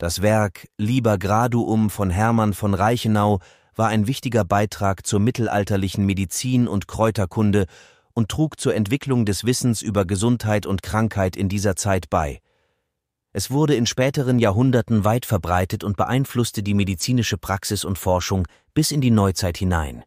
Das Werk Liber Graduum von Hermann von Reichenau war ein wichtiger Beitrag zur mittelalterlichen Medizin und Kräuterkunde und trug zur Entwicklung des Wissens über Gesundheit und Krankheit in dieser Zeit bei. Es wurde in späteren Jahrhunderten weit verbreitet und beeinflusste die medizinische Praxis und Forschung bis in die Neuzeit hinein.